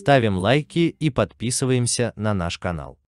ставим лайки и подписываемся на наш канал.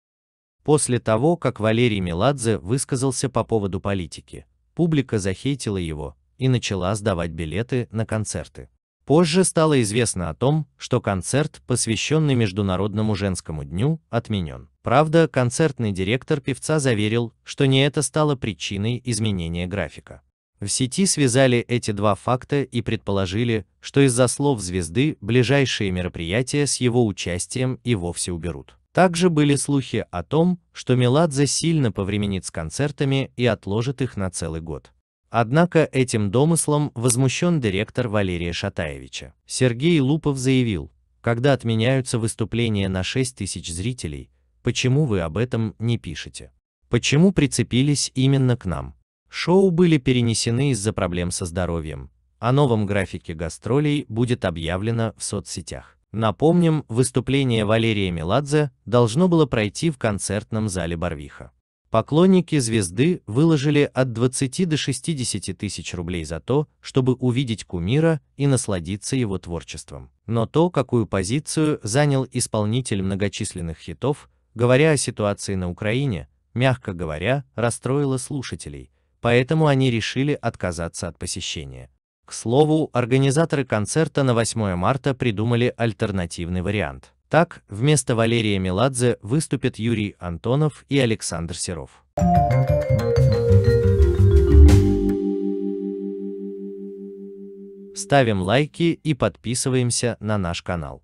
После того, как Валерий Меладзе высказался по поводу политики, публика захейтила его и начала сдавать билеты на концерты. Позже стало известно о том, что концерт, посвященный Международному женскому дню, отменен. Правда, концертный директор певца заверил, что не это стало причиной изменения графика. В сети связали эти два факта и предположили, что из-за слов звезды ближайшие мероприятия с его участием и вовсе уберут. Также были слухи о том, что Меладзе сильно повременит с концертами и отложит их на целый год. Однако этим домыслом возмущен директор Валерия Шатаевича. Сергей Лупов заявил, когда отменяются выступления на 6 тысяч зрителей, почему вы об этом не пишете? Почему прицепились именно к нам? Шоу были перенесены из-за проблем со здоровьем. О новом графике гастролей будет объявлено в соцсетях. Напомним, выступление Валерия Меладзе должно было пройти в концертном зале Барвиха. Поклонники звезды выложили от 20 до 60 тысяч рублей за то, чтобы увидеть кумира и насладиться его творчеством. Но то, какую позицию занял исполнитель многочисленных хитов, говоря о ситуации на Украине, мягко говоря, расстроило слушателей, поэтому они решили отказаться от посещения. К слову, организаторы концерта на 8 марта придумали альтернативный вариант. Так, вместо Валерия Меладзе выступят Юрий Антонов и Александр Серов. Ставим лайки и подписываемся на наш канал.